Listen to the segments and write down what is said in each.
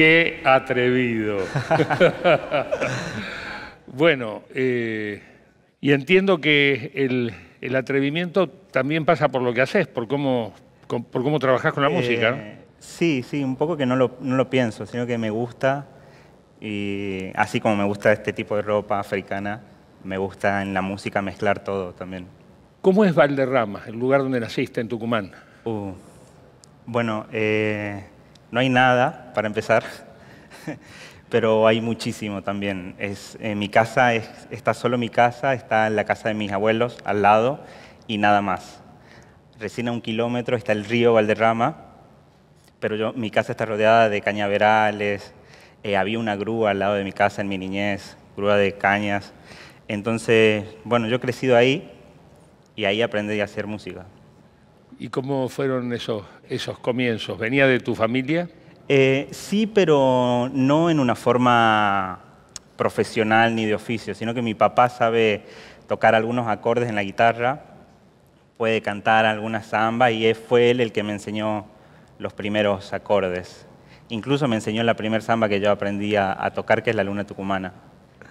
Qué atrevido. bueno, eh, y entiendo que el, atrevimiento también pasa por lo que haces, por cómo, por cómo trabajás con la eh, música. Sí, sí, un poco que no lo, pienso, sino que me gusta, y así como me gusta este tipo de ropa africana, me gusta en la música mezclar todo también. ¿Cómo es Valderrama, el lugar donde naciste, en Tucumán? Uh, bueno, eh, no hay nada, para empezar, pero hay muchísimo también. Es, eh, mi casa está solo mi casa, está en la casa de mis abuelos, al lado, y nada más. Recién a un kilómetro está el río Valderrama, pero mi casa está rodeada de cañaverales, eh, había una grúa al lado de mi casa en mi niñez, grúa de cañas. Entonces, bueno, yo he crecido ahí y ahí aprendí a hacer música. ¿Y cómo fueron esos, esos comienzos? ¿Venía de tu familia? Eh, sí, pero no en una forma profesional ni de oficio, sino que mi papá sabe tocar algunos acordes en la guitarra, puede cantar algunas sambas y fue él el que me enseñó los primeros acordes. Incluso me enseñó la primera samba que yo aprendí a, tocar, que es la luna tucumana.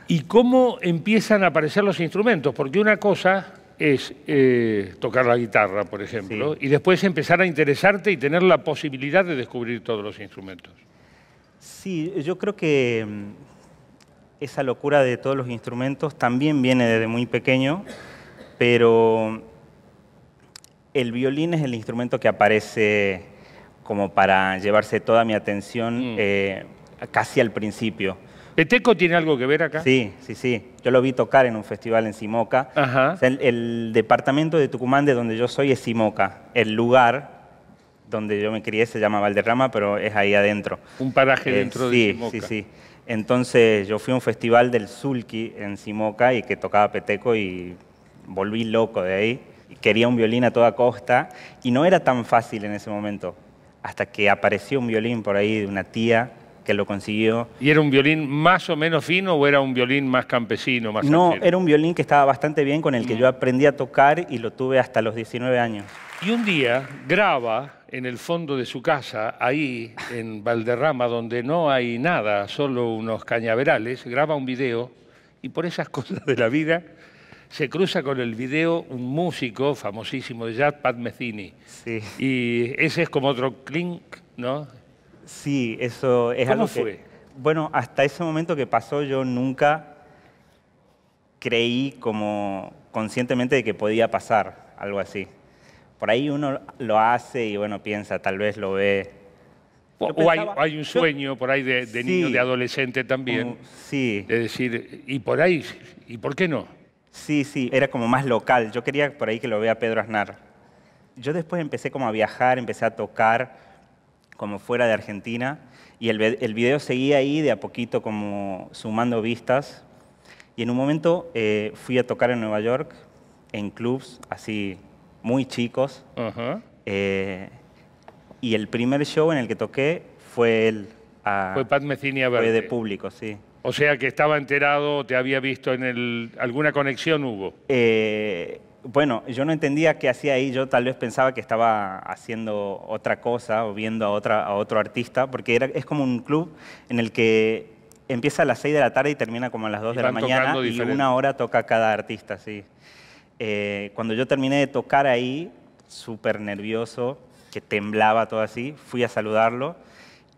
¿Y cómo empiezan a aparecer los instrumentos? Porque una cosa es eh, tocar la guitarra, por ejemplo, y después empezar a interesarte y tener la posibilidad de descubrir todos los instrumentos. Sí, yo creo que mm, esa locura de todos los instrumentos también viene desde muy pequeño, pero el violín es el instrumento que aparece como para llevarse toda mi atención mm. eh, casi al principio. ¿Peteco tiene algo que ver acá? Sí, sí, sí yo lo vi tocar en un festival en Simoca. el, departamento de Tucumán de donde yo soy es Simoca. El lugar donde yo me crié se llama Valderrama, pero es ahí adentro. Un paraje eh, dentro de Simoca. Sí, sí, sí. Entonces yo fui a un festival del Zulki en Simoca y que tocaba peteco y volví loco de ahí. Quería un violín a toda costa y no era tan fácil en ese momento. Hasta que apareció un violín por ahí de una tía que lo consiguió. ¿Y era un violín más o menos fino o era un violín más campesino? Más no, era un violín que estaba bastante bien, con el que mm. yo aprendí a tocar y lo tuve hasta los 19 años. Y un día graba en el fondo de su casa, ahí en Valderrama, donde no hay nada, solo unos cañaverales, graba un video y por esas cosas de la vida se cruza con el video un músico famosísimo de jazz, Pat Metheny. Y ese es como otro clink, ¿no? Sí, eso es ¿Cómo algo Bueno, hasta ese momento que pasó yo nunca creí como conscientemente de que podía pasar algo así. Por ahí uno lo hace y bueno, piensa, tal vez lo ve. o hay, un sueño por ahí de, de niño, de adolescente también. sí. Es decir, y por ahí, ¿y por qué no? Sí, sí, era como más local. Yo quería por ahí que lo vea Pedro Aznar. Yo después empecé como a viajar, empecé a tocar como fuera de Argentina. Y el, el video seguía ahí de a poquito como sumando vistas. Y en un momento eh, fui a tocar en Nueva York, en clubs así muy chicos. Eh, y el primer show en el que toqué fue el A, ah, fue Pat Metheny a Fue de público, sí. O sea que estaba enterado, te había visto en el... ¿Alguna conexión hubo? Eh, bueno, yo no entendía qué hacía ahí, yo tal vez pensaba que estaba haciendo otra cosa o viendo a, otro artista, porque era, es como un club en el que empieza a las 6 de la tarde y termina como a las 2 de la mañana y una hora toca cada artista, sí. Eh, cuando yo terminé de tocar ahí, súper nervioso, que temblaba todo así, fui a saludarlo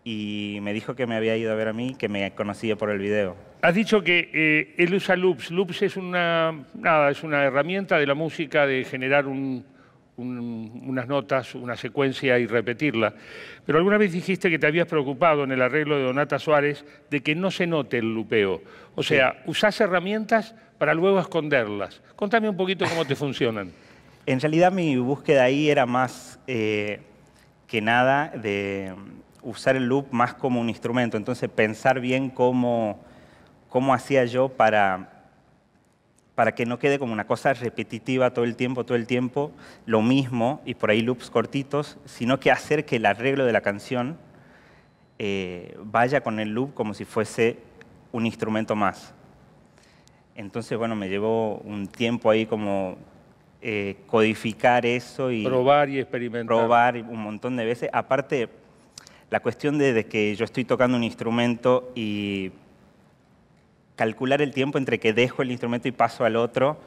y me dijo que me había ido a ver a mí, que me conocía por el video. Has dicho que eh, él usa loops. Loops es una, nada, es una herramienta de la música de generar unas notas, una secuencia y repetirla. Pero alguna vez dijiste que te habías preocupado en el arreglo de Donata Suárez de que no se note el lupeo. O sea, usas usás herramientas para luego esconderlas. Contame un poquito cómo te funcionan. En realidad mi búsqueda ahí era más eh, que nada de usar el loop más como un instrumento. Entonces pensar bien cómo cómo hacía yo para, para que no quede como una cosa repetitiva todo el tiempo, todo el tiempo, lo mismo y por ahí loops cortitos, sino que hacer que el arreglo de la canción eh, vaya con el loop como si fuese un instrumento más. Entonces, bueno, me llevó un tiempo ahí como eh, codificar eso y... Probar y experimentar. Probar un montón de veces. Aparte, la cuestión de, de, que yo estoy tocando un instrumento y calcular el tiempo entre que dejo el instrumento y paso al otro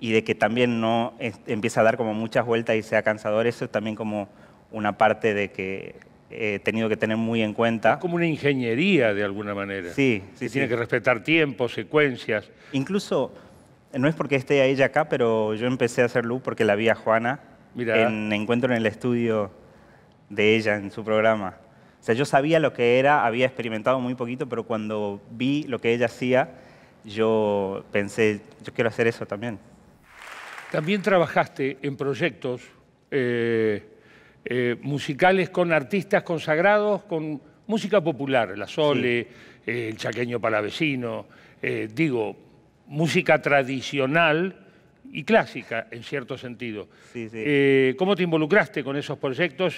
y de que también no empieza a dar como muchas vueltas y sea cansador, eso es también como una parte de que he tenido que tener muy en cuenta. Es como una ingeniería de alguna manera. Sí, sí. tiene que respetar tiempos, secuencias. Incluso, no es porque esté a ella acá, pero yo empecé a hacer loop porque la vi a Juana en Encuentro en el Estudio de ella en su programa. O sea, yo sabía lo que era, había experimentado muy poquito, pero cuando vi lo que ella hacía, yo pensé, yo quiero hacer eso también. También trabajaste en proyectos eh, eh, musicales con artistas consagrados, con música popular, la Sole, eh, el Chaqueño para vecino, digo, música tradicional y clásica en cierto sentido. ¿Cómo te involucraste con esos proyectos?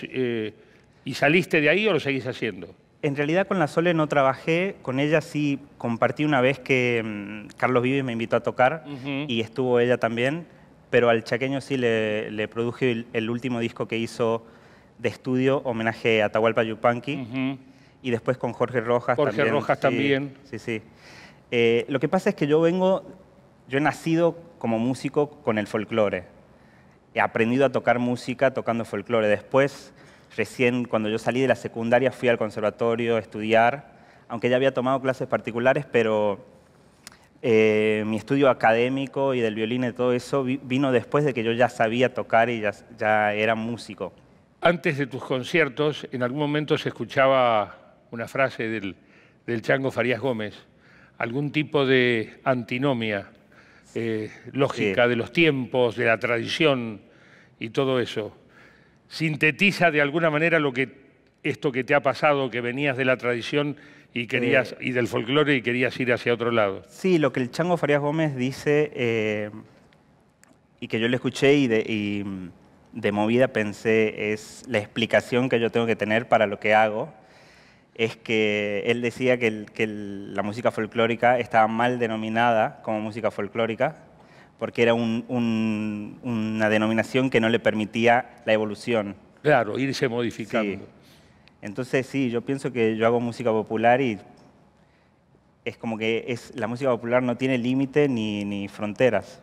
¿Y saliste de ahí o lo seguís haciendo? En realidad con la Sole no trabajé, con ella sí compartí una vez que mm, Carlos Vives me invitó a tocar y estuvo ella también, pero al chaqueño sí le, produje el, último disco que hizo de estudio, homenaje a Tahualpa Yupanqui, y después con Jorge Rojas también. Jorge Rojas también. Sí, sí. Eh, lo que pasa es que yo vengo, yo he nacido como músico con el folclore, he aprendido a tocar música tocando folclore, después Recién cuando yo salí de la secundaria fui al conservatorio a estudiar, aunque ya había tomado clases particulares, pero eh, mi estudio académico y del violín y todo eso vino después de que yo ya sabía tocar y ya, era músico. Antes de tus conciertos, en algún momento se escuchaba una frase del, Chango Farías Gómez, algún tipo de antinomia eh, lógica de los tiempos, de la tradición y todo eso sintetiza de alguna manera lo que, esto que te ha pasado, que venías de la tradición y, querías, eh. y del folclore y querías ir hacia otro lado. Sí, lo que el Chango Farías Gómez dice, eh, y que yo le escuché y mm, de, movida pensé, es la explicación que yo tengo que tener para lo que hago, es que él decía que, la música folclórica estaba mal denominada como música folclórica, porque era una denominación que no le permitía la evolución. Claro, irse modificando. Entonces sí, yo pienso que yo hago música popular y es como que es, la música popular no tiene límite ni, fronteras.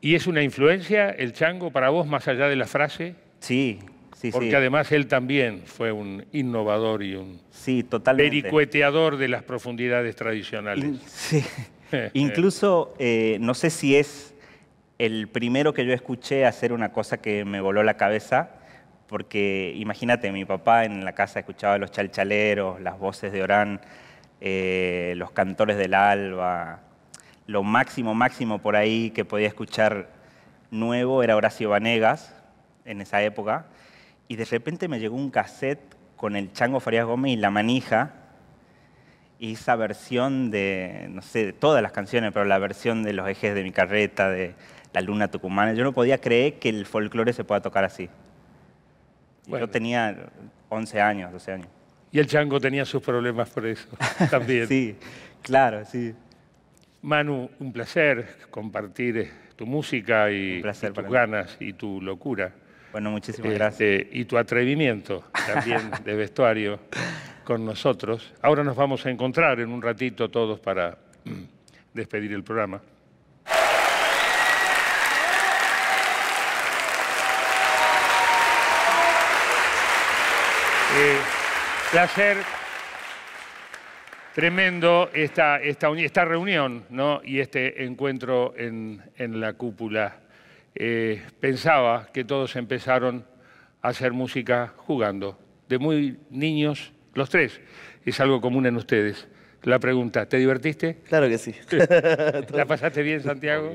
¿Y es una influencia el chango para vos más allá de la frase? Sí, Sí, sí. porque además él también fue un innovador y un sí, pericueteador de las profundidades tradicionales. sí. Incluso, eh, no sé si es el primero que yo escuché hacer una cosa que me voló la cabeza, porque imagínate, mi papá en la casa escuchaba los chalchaleros, las voces de Orán, eh, los cantores del alba. Lo máximo, máximo por ahí que podía escuchar nuevo era Horacio Vanegas, en esa época, y de repente me llegó un cassette con el Chango Farías Gómez y La Manija, y esa versión de, no sé, de todas las canciones, pero la versión de Los Ejes de mi Carreta, de la luna tucumana. Yo no podía creer que el folclore se pueda tocar así. Yo tenía 11 años, 12 años. Y el chango tenía sus problemas por eso también. sí, claro, sí. Manu, un placer compartir eh, tu música y, tus ganas y tu locura. Bueno, muchísimas gracias. Este, y tu atrevimiento también de vestuario con nosotros. Ahora nos vamos a encontrar en un ratito todos para despedir el programa. Eh, placer tremendo esta, esta, esta, reunión ¿no? y este encuentro en, la cúpula. Eh, pensaba que todos empezaron a hacer música jugando, de muy niños los tres. Es algo común en ustedes la pregunta. ¿Te divertiste? Claro que sí. ¿La pasaste bien, Santiago?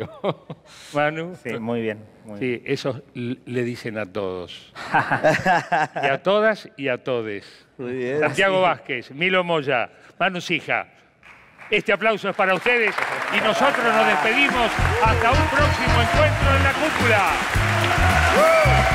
Manu. Sí, muy bien. sí, eso le dicen a todos. y a todas y a todes. Muy bien. Santiago Vázquez, Milo Moya, Manu Sija. Este aplauso es para ustedes y nosotros nos despedimos hasta un próximo encuentro en la cúpula.